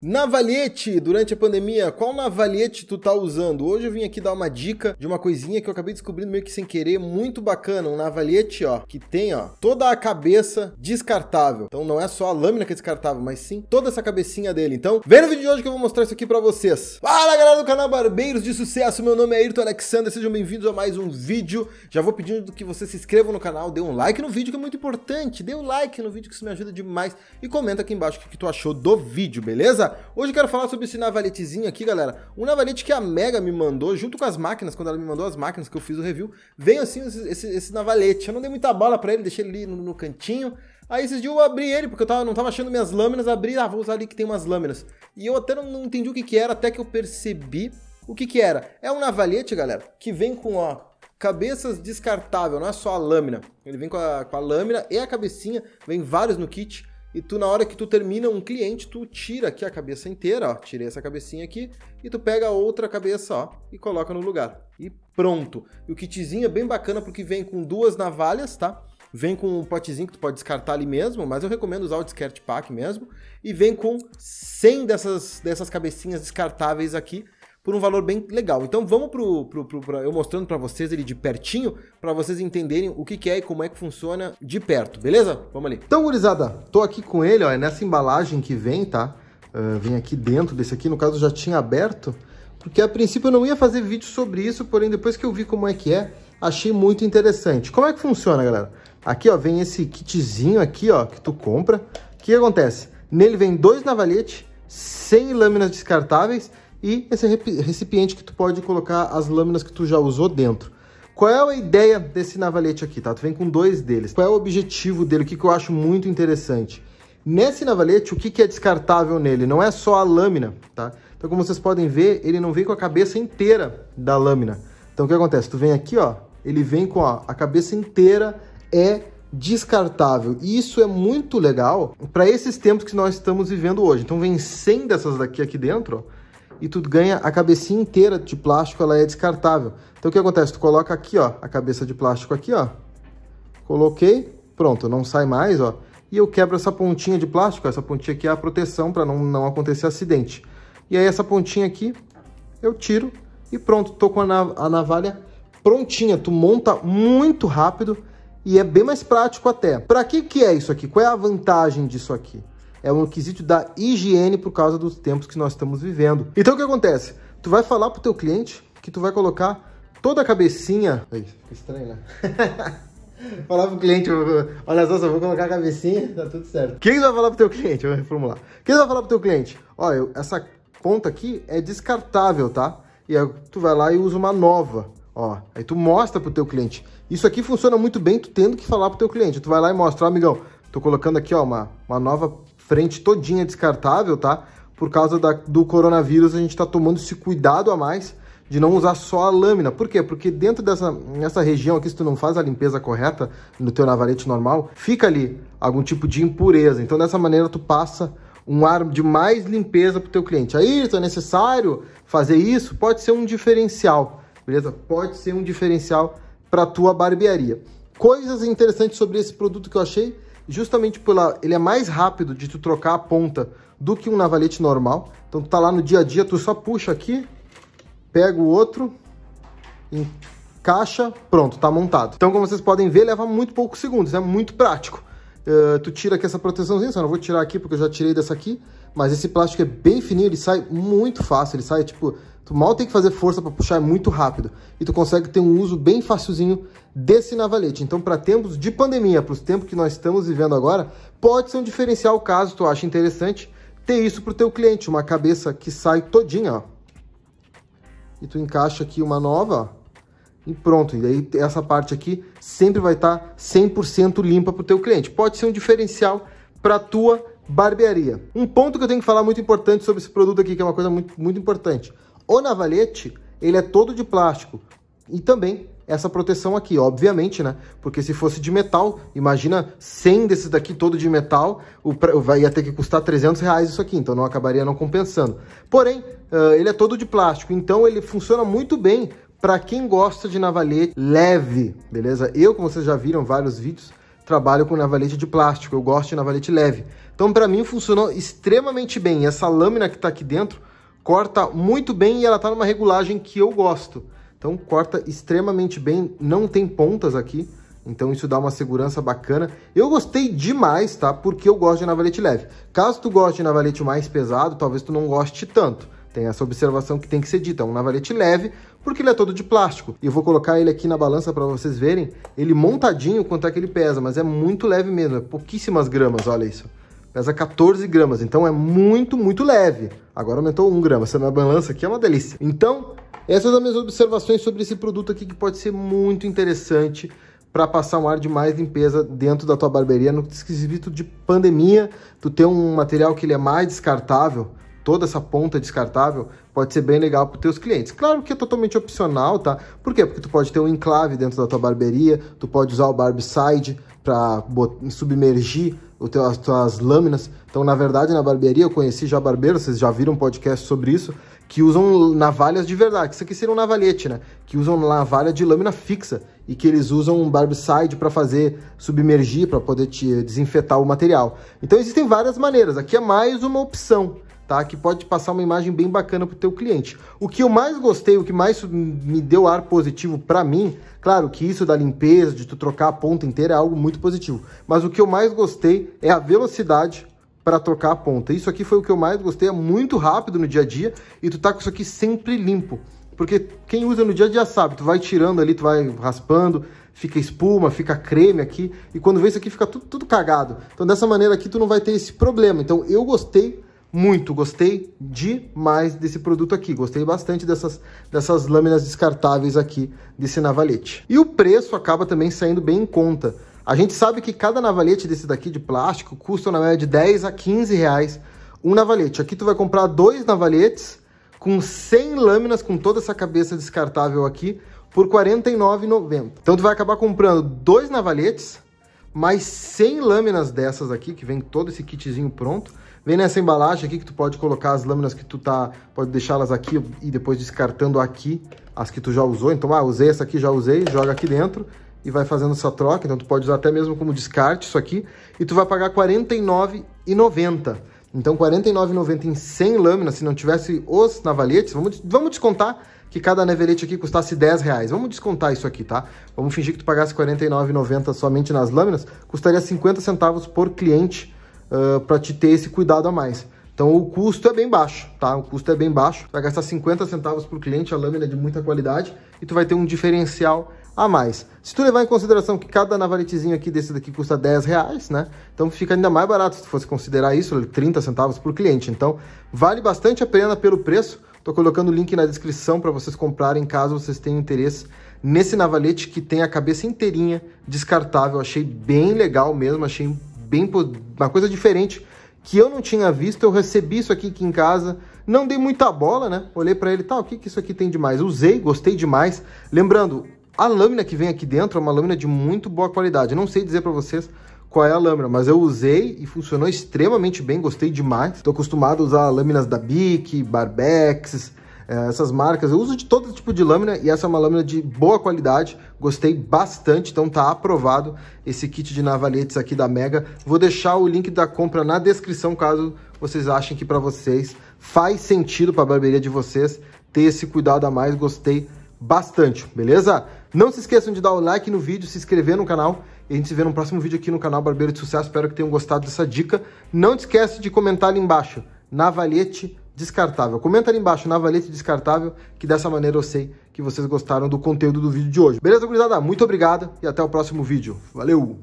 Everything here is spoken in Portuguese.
Navalhete, durante a pandemia, qual navalhete tu tá usando? Hoje eu vim aqui dar uma dica de uma coisinha que eu acabei descobrindo meio que sem querer, muito bacana, um navalhete, ó, que tem, ó, toda a cabeça descartável. Então não é só a lâmina que é descartável, mas sim toda essa cabecinha dele. Então, vem no vídeo de hoje que eu vou mostrar isso aqui para vocês. Fala, galera do canal Barbeiros de Sucesso, meu nome é Ayrton Alexander, sejam bem-vindos a mais um vídeo. Já vou pedindo que você se inscreva no canal, dê um like no vídeo que é muito importante, dê um like no vídeo que isso me ajuda demais e comenta aqui embaixo o que tu achou do vídeo, beleza? Hoje eu quero falar sobre esse navaletezinho aqui, galera. Um navalete que a Mega me mandou, junto com as máquinas, quando ela me mandou as máquinas que eu fiz o review, veio assim esse, esse, esse navalete. Eu não dei muita bola pra ele, deixei ele ali no, no cantinho. Aí esses dias eu abri ele, porque eu tava, não tava achando minhas lâminas, abri, ah, vou usar ali que tem umas lâminas. E eu até não, não entendi o que que era, até que eu percebi o que que era. É um navalete, galera, que vem com, ó, cabeças descartável, não é só a lâmina. Ele vem com a, com a lâmina e a cabecinha, vem vários no kit. E tu, na hora que tu termina um cliente, tu tira aqui a cabeça inteira, ó. Tirei essa cabecinha aqui. E tu pega a outra cabeça, ó, e coloca no lugar. E pronto. E o kitzinho é bem bacana porque vem com duas navalhas, tá? Vem com um potezinho que tu pode descartar ali mesmo, mas eu recomendo usar o descarte pack mesmo. E vem com 100 dessas, dessas cabecinhas descartáveis aqui por um valor bem legal. Então vamos pro, pro, pro, pro eu mostrando para vocês ele de pertinho, para vocês entenderem o que, que, é e como é que funciona de perto, beleza? Vamos ali. Então, gurizada, tô aqui com ele, ó, é nessa embalagem que vem, tá? Uh, vem aqui dentro desse aqui, no caso já tinha aberto, porque a princípio eu não ia fazer vídeo sobre isso, porém depois que eu vi como é que é, achei muito interessante. Como é que funciona, galera? Aqui, ó, vem esse kitzinho aqui, ó, que tu compra. O que, acontece? Nele vem dois navalhetes, 100 lâminas descartáveis e esse recipiente que tu pode colocar as lâminas que tu já usou dentro. Qual é a ideia desse navalete aqui, tá? Tu vem com dois deles. Qual é o objetivo dele? O que, que eu acho muito interessante? Nesse navalete, o que, que é descartável nele? Não é só a lâmina, tá? Então, como vocês podem ver, ele não vem com a cabeça inteira da lâmina. Então, o que acontece? Tu vem aqui, ó, ele vem com ó, a cabeça inteira é descartável. E isso é muito legal para esses tempos que nós estamos vivendo hoje. Então, vem 100 dessas daqui aqui dentro, ó e tu ganha a cabecinha inteira de plástico, ela é descartável. Então o que acontece? Tu coloca aqui, ó, a cabeça de plástico aqui, ó. Coloquei, pronto, não sai mais, ó. E eu quebro essa pontinha de plástico, essa pontinha aqui é a proteção para não, não acontecer acidente. E aí essa pontinha aqui eu tiro e pronto, tô com a, nav a navalha prontinha. Tu monta muito rápido e é bem mais prático até. Para que que é isso aqui? Qual é a vantagem disso aqui? é um quesito da higiene por causa dos tempos que nós estamos vivendo. Então o que acontece? Tu vai falar pro teu cliente que tu vai colocar toda a cabecinha... Aí, fica estranho, né? falar pro cliente, olha só, só vou colocar a cabecinha, tá tudo certo. Quem que, vai falar pro teu cliente? Eu vou reformular. Quem que, vai falar pro teu cliente? Olha, essa ponta aqui é descartável, tá? E aí tu vai lá e usa uma nova. Ó, aí tu mostra pro teu cliente. Isso aqui funciona muito bem, tu tendo que falar pro teu cliente. Tu vai lá e mostra, ó, amigão, tô colocando aqui, ó, uma, uma nova frente todinha descartável, tá? Por causa da, do coronavírus, a gente está tomando esse cuidado a mais de não usar só a lâmina. Por quê? Porque dentro dessa nessa região aqui, se tu não faz a limpeza correta no teu navalete normal, fica ali algum tipo de impureza. Então, dessa maneira, tu passa um ar de mais limpeza para o teu cliente. Aí, é necessário fazer isso? Pode ser um diferencial, beleza? Pode ser um diferencial para tua barbearia. Coisas interessantes sobre esse produto que eu achei justamente pela ele é mais rápido de tu trocar a ponta do que um navalete normal. Então tu tá lá no dia a dia, tu só puxa aqui, pega o outro, encaixa, pronto, tá montado. Então como vocês podem ver, leva muito poucos segundos, é né? muito prático. Uh, tu tira aqui essa proteçãozinha, só não vou tirar aqui porque eu já tirei dessa aqui, mas esse plástico é bem fininho, ele sai muito fácil, ele sai tipo Tu mal tem que fazer força para puxar é muito rápido e tu consegue ter um uso bem facilzinho desse navalete. Então, para tempos de pandemia, para os tempos que nós estamos vivendo agora, pode ser um diferencial caso tu ache interessante ter isso para o teu cliente, uma cabeça que sai todinha, ó. E tu encaixa aqui uma nova, ó, e pronto. E aí essa parte aqui sempre vai estar tá 100% limpa para o teu cliente. Pode ser um diferencial para a tua barbearia. Um ponto que eu tenho que falar muito importante sobre esse produto aqui, que é uma coisa muito, muito importante o navalete, ele é todo de plástico. E também essa proteção aqui, obviamente, né? Porque se fosse de metal, imagina 100 desses daqui todo de metal, o vai ia ter que custar 300 reais isso aqui, então não acabaria não compensando. Porém, uh, ele é todo de plástico, então ele funciona muito bem para quem gosta de navalete leve, beleza? Eu, como vocês já viram vários vídeos, trabalho com navalete de plástico, eu gosto de navalete leve. Então, para mim, funcionou extremamente bem. E essa lâmina que está aqui dentro corta muito bem e ela tá numa regulagem que eu gosto. Então corta extremamente bem, não tem pontas aqui, então isso dá uma segurança bacana. Eu gostei demais, tá? Porque eu gosto de navalete leve. Caso tu goste de navalete mais pesado, talvez tu não goste tanto. Tem essa observação que tem que ser dita, é um navalete leve, porque ele é todo de plástico. E eu vou colocar ele aqui na balança para vocês verem, ele montadinho quanto é que ele pesa, mas é muito leve mesmo, é pouquíssimas gramas, olha isso. Pesa 14 gramas, então é muito, muito leve. Agora aumentou um grama. Essa na balança aqui é uma delícia. Então, essas são as minhas observações sobre esse produto aqui que pode ser muito interessante para passar um ar de mais limpeza dentro da tua barbearia no esquisito de pandemia. Tu ter um material que ele é mais descartável, toda essa ponta é descartável, pode ser bem legal para os teus clientes. Claro que é totalmente opcional, tá? Por quê? Porque tu pode ter um enclave dentro da tua barbearia, tu pode usar o Barbside, para submergir teu, as tuas lâminas. Então, na verdade, na barbearia eu conheci já barbeiros, vocês já viram um podcast sobre isso, que usam navalhas de verdade, que isso aqui seria um navalhete, né? Que usam navalha de lâmina fixa e que eles usam um barbicide para fazer submergir, para poder te desinfetar o material. Então, existem várias maneiras. Aqui é mais uma opção tá? Que pode passar uma imagem bem bacana para o teu cliente. O que eu mais gostei, o que mais me deu ar positivo para mim, claro que isso da limpeza, de tu trocar a ponta inteira é algo muito positivo, mas o que eu mais gostei é a velocidade para trocar a ponta. Isso aqui foi o que eu mais gostei, é muito rápido no dia a dia e tu tá com isso aqui sempre limpo. Porque quem usa no dia a dia sabe, tu vai tirando ali, tu vai raspando, fica espuma, fica creme aqui, e quando vê isso aqui fica tudo, tudo cagado. Então dessa maneira aqui tu não vai ter esse problema. Então eu gostei muito, gostei demais desse produto aqui, gostei bastante dessas, dessas lâminas descartáveis aqui desse navalete. E o preço acaba também saindo bem em conta. A gente sabe que cada navalete desse daqui de plástico custa na média de 10 a 15 reais um navalete. Aqui tu vai comprar dois navaletes com 100 lâminas, com toda essa cabeça descartável aqui, por R$ 49,90. Então tu vai acabar comprando dois navaletes, mais 100 lâminas dessas aqui, que vem todo esse kitzinho pronto. Vem nessa embalagem aqui que tu pode colocar as lâminas que tu tá, pode deixá-las aqui e depois descartando aqui as que tu já usou. Então, ah, usei essa aqui, já usei, joga aqui dentro e vai fazendo essa troca. Então, tu pode usar até mesmo como descarte isso aqui e tu vai pagar R$ 49,90. Então, R$ 49,90 em 100 lâminas, se não tivesse os navalhetes, vamos, vamos descontar que cada navalhete aqui custasse 10 reais. Vamos descontar isso aqui, tá? Vamos fingir que tu pagasse R$ 49,90 somente nas lâminas, custaria 50 centavos por cliente uh, para te ter esse cuidado a mais. Então o custo é bem baixo, tá? O custo é bem baixo. Tu vai gastar 50 centavos por cliente, a lâmina é de muita qualidade e tu vai ter um diferencial a mais. Se tu levar em consideração que cada navaletezinho aqui desse daqui custa 10 reais, né? Então fica ainda mais barato se tu fosse considerar isso, 30 centavos por cliente. Então vale bastante a pena pelo preço. Tô colocando o link na descrição para vocês comprarem caso vocês tenham interesse nesse navalete que tem a cabeça inteirinha descartável. Achei bem legal mesmo, achei bem uma coisa diferente que eu não tinha visto. Eu recebi isso aqui, aqui em casa, não dei muita bola, né? Olhei para ele, tá, o que, que isso aqui tem demais? Usei, gostei demais. Lembrando, a lâmina que vem aqui dentro é uma lâmina de muito boa qualidade. Eu não sei dizer para vocês qual é a lâmina, mas eu usei e funcionou extremamente bem, gostei demais. Estou acostumado a usar lâminas da Bic, Barbex, eh, essas marcas. Eu uso de todo tipo de lâmina e essa é uma lâmina de boa qualidade. Gostei bastante, então tá aprovado esse kit de navalhetes aqui da Mega. Vou deixar o link da compra na descrição caso vocês achem que para vocês faz sentido para a barbearia de vocês ter esse cuidado a mais. Gostei bastante, beleza? Não se esqueçam de dar o like no vídeo, se inscrever no canal. E a gente se vê no próximo vídeo aqui no canal Barbeiro de Sucesso. Espero que tenham gostado dessa dica. Não esquece de comentar ali embaixo, navalhete descartável. Comenta ali embaixo, navalhete descartável, que dessa maneira eu sei que vocês gostaram do conteúdo do vídeo de hoje. Beleza, gurizada? Muito obrigado e até o próximo vídeo. Valeu!